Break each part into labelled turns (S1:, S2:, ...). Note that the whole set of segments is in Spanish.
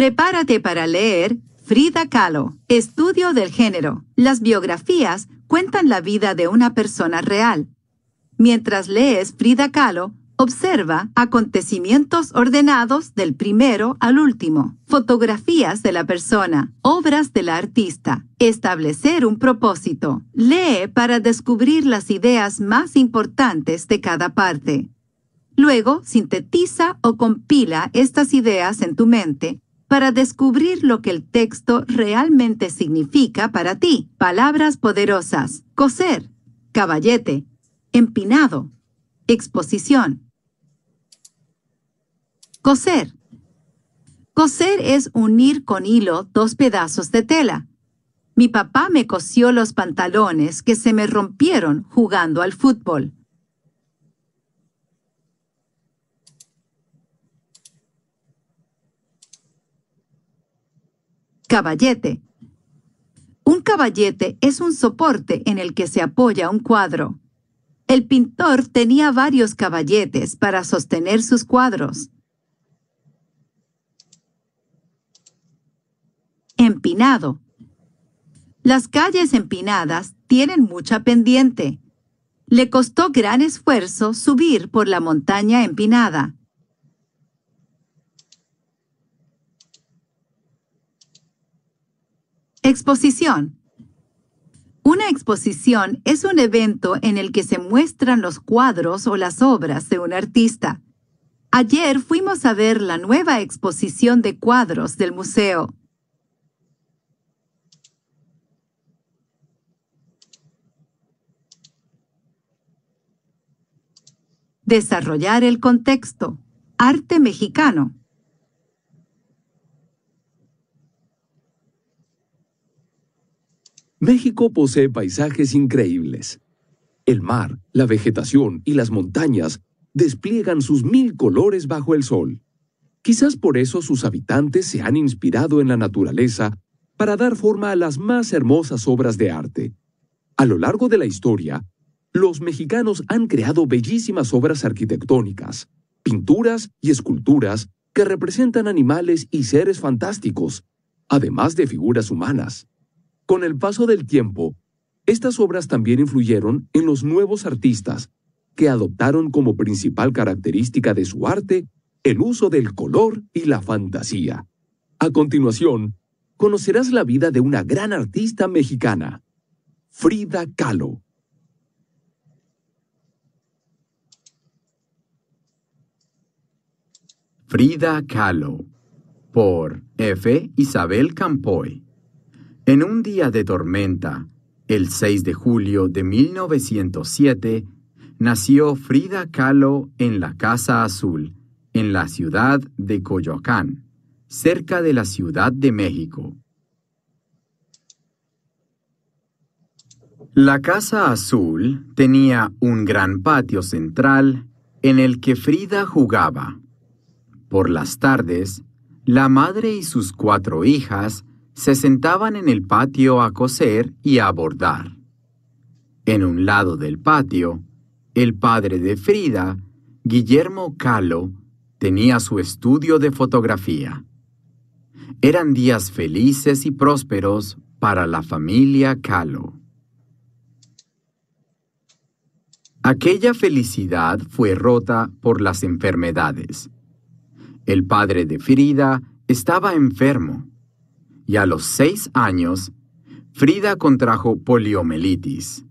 S1: Prepárate para leer Frida Kahlo, Estudio del Género. Las biografías cuentan la vida de una persona real. Mientras lees Frida Kahlo, observa acontecimientos ordenados del primero al último, fotografías de la persona, obras de la artista, establecer un propósito. Lee para descubrir las ideas más importantes de cada parte. Luego, sintetiza o compila estas ideas en tu mente para descubrir lo que el texto realmente significa para ti. Palabras poderosas. Coser. Caballete. Empinado. Exposición. Coser. Coser es unir con hilo dos pedazos de tela. Mi papá me cosió los pantalones que se me rompieron jugando al fútbol. Caballete. Un caballete es un soporte en el que se apoya un cuadro. El pintor tenía varios caballetes para sostener sus cuadros. Empinado. Las calles empinadas tienen mucha pendiente. Le costó gran esfuerzo subir por la montaña empinada. Exposición. Una exposición es un evento en el que se muestran los cuadros o las obras de un artista. Ayer fuimos a ver la nueva exposición de cuadros del museo. Desarrollar el contexto. Arte mexicano.
S2: México posee paisajes increíbles. El mar, la vegetación y las montañas despliegan sus mil colores bajo el sol. Quizás por eso sus habitantes se han inspirado en la naturaleza para dar forma a las más hermosas obras de arte. A lo largo de la historia, los mexicanos han creado bellísimas obras arquitectónicas, pinturas y esculturas que representan animales y seres fantásticos, además de figuras humanas. Con el paso del tiempo, estas obras también influyeron en los nuevos artistas, que adoptaron como principal característica de su arte el uso del color y la fantasía. A continuación, conocerás la vida de una gran artista mexicana, Frida Kahlo. Frida Kahlo por F. Isabel Campoy en un día de tormenta, el 6 de julio de 1907, nació Frida Kahlo en la Casa Azul, en la ciudad de Coyoacán, cerca de la Ciudad de México. La Casa Azul tenía un gran patio central en el que Frida jugaba. Por las tardes, la madre y sus cuatro hijas se sentaban en el patio a coser y a bordar. En un lado del patio, el padre de Frida, Guillermo Calo, tenía su estudio de fotografía. Eran días felices y prósperos para la familia Calo. Aquella felicidad fue rota por las enfermedades. El padre de Frida estaba enfermo y a los seis años, Frida contrajo poliomelitis.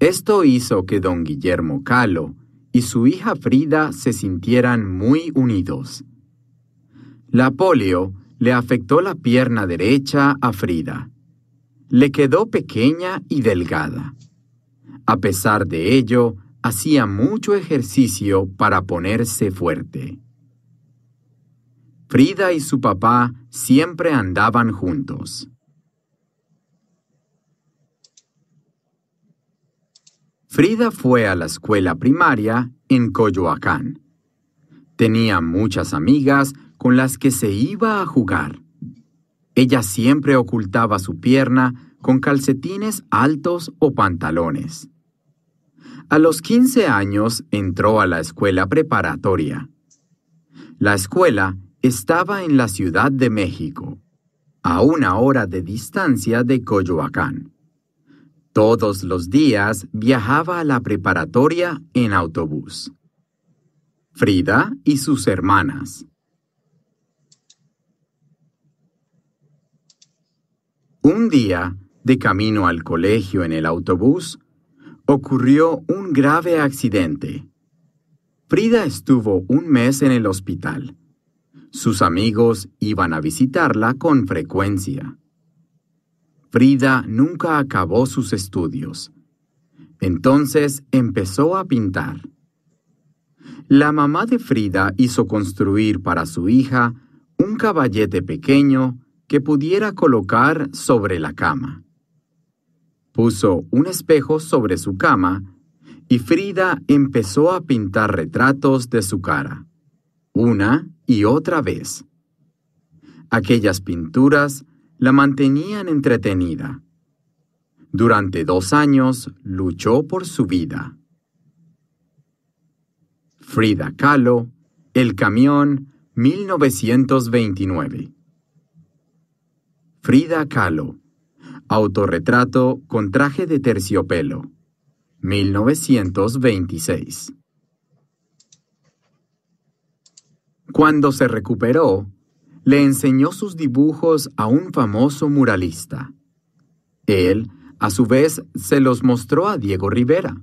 S2: Esto hizo que don Guillermo Calo y su hija Frida se sintieran muy unidos. La polio le afectó la pierna derecha a Frida. Le quedó pequeña y delgada. A pesar de ello, hacía mucho ejercicio para ponerse fuerte. Frida y su papá siempre andaban juntos. Frida fue a la escuela primaria en Coyoacán. Tenía muchas amigas con las que se iba a jugar. Ella siempre ocultaba su pierna con calcetines altos o pantalones. A los 15 años entró a la escuela preparatoria. La escuela estaba en la Ciudad de México, a una hora de distancia de Coyoacán. Todos los días viajaba a la preparatoria en autobús. Frida y sus hermanas. Un día, de camino al colegio en el autobús, ocurrió un grave accidente. Frida estuvo un mes en el hospital. Sus amigos iban a visitarla con frecuencia. Frida nunca acabó sus estudios. Entonces empezó a pintar. La mamá de Frida hizo construir para su hija un caballete pequeño que pudiera colocar sobre la cama. Puso un espejo sobre su cama y Frida empezó a pintar retratos de su cara. Una, y otra vez. Aquellas pinturas la mantenían entretenida. Durante dos años luchó por su vida. Frida Kahlo, El Camión, 1929. Frida Kahlo, Autorretrato con traje de terciopelo, 1926. Cuando se recuperó, le enseñó sus dibujos a un famoso muralista. Él, a su vez, se los mostró a Diego Rivera.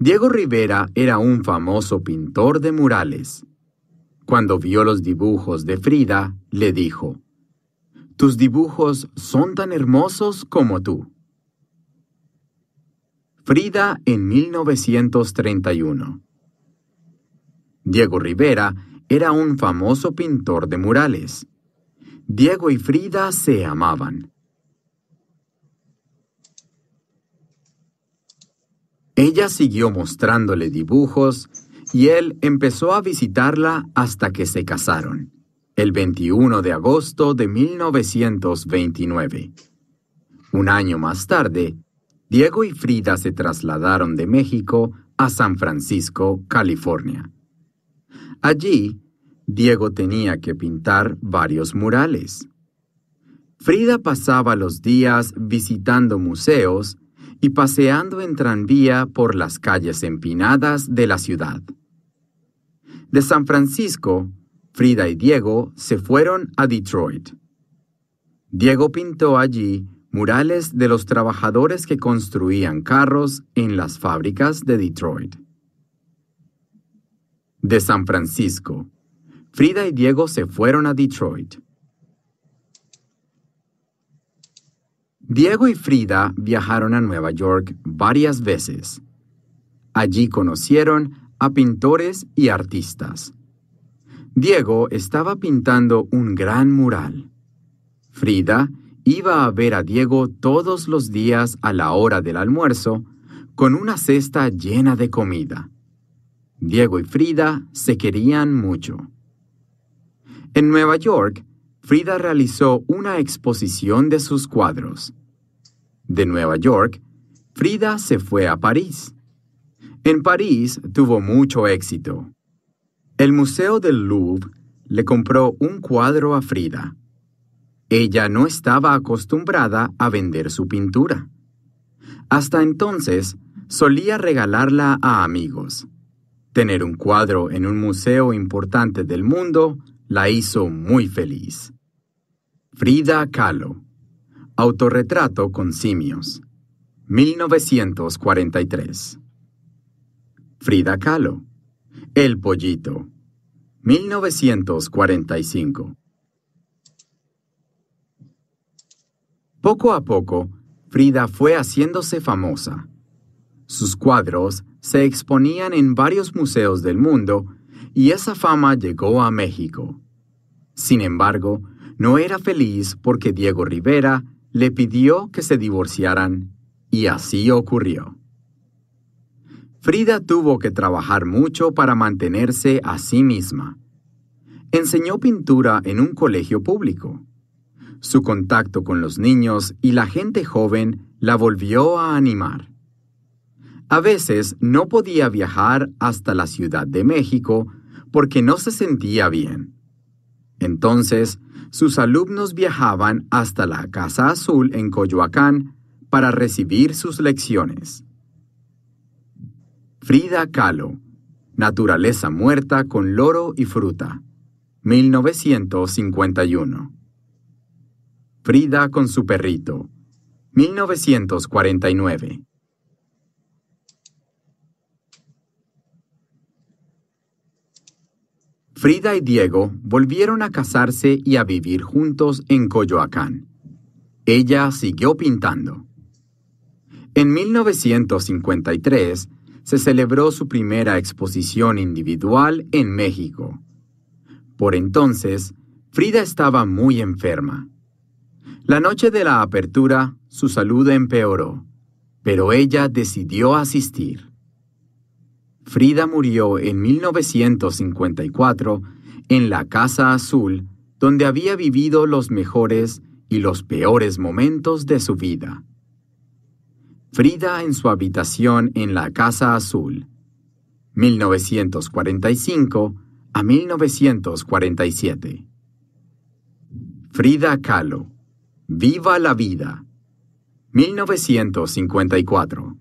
S2: Diego Rivera era un famoso pintor de murales. Cuando vio los dibujos de Frida, le dijo, Tus dibujos son tan hermosos como tú. Frida en 1931. Diego Rivera era un famoso pintor de murales. Diego y Frida se amaban. Ella siguió mostrándole dibujos y él empezó a visitarla hasta que se casaron, el 21 de agosto de 1929. Un año más tarde, Diego y Frida se trasladaron de México a San Francisco, California. Allí, Diego tenía que pintar varios murales. Frida pasaba los días visitando museos y paseando en tranvía por las calles empinadas de la ciudad. De San Francisco, Frida y Diego se fueron a Detroit. Diego pintó allí murales de los trabajadores que construían carros en las fábricas de Detroit. De San Francisco, Frida y Diego se fueron a Detroit. Diego y Frida viajaron a Nueva York varias veces. Allí conocieron a pintores y artistas. Diego estaba pintando un gran mural. Frida iba a ver a Diego todos los días a la hora del almuerzo con una cesta llena de comida. Diego y Frida se querían mucho. En Nueva York, Frida realizó una exposición de sus cuadros. De Nueva York, Frida se fue a París. En París tuvo mucho éxito. El Museo del Louvre le compró un cuadro a Frida. Ella no estaba acostumbrada a vender su pintura. Hasta entonces, solía regalarla a amigos. Tener un cuadro en un museo importante del mundo la hizo muy feliz. Frida Kahlo. Autorretrato con simios. 1943. Frida Kahlo. El pollito. 1945. Poco a poco, Frida fue haciéndose famosa. Sus cuadros se exponían en varios museos del mundo y esa fama llegó a México. Sin embargo, no era feliz porque Diego Rivera le pidió que se divorciaran y así ocurrió. Frida tuvo que trabajar mucho para mantenerse a sí misma. Enseñó pintura en un colegio público. Su contacto con los niños y la gente joven la volvió a animar. A veces no podía viajar hasta la Ciudad de México porque no se sentía bien. Entonces, sus alumnos viajaban hasta la Casa Azul en Coyoacán para recibir sus lecciones. Frida Kahlo, Naturaleza Muerta con Loro y Fruta, 1951. Frida con su perrito, 1949. Frida y Diego volvieron a casarse y a vivir juntos en Coyoacán. Ella siguió pintando. En 1953 se celebró su primera exposición individual en México. Por entonces, Frida estaba muy enferma. La noche de la apertura, su salud empeoró, pero ella decidió asistir. Frida murió en 1954 en la Casa Azul, donde había vivido los mejores y los peores momentos de su vida. Frida en su habitación en la Casa Azul, 1945 a 1947. Frida Kahlo, Viva la Vida, 1954.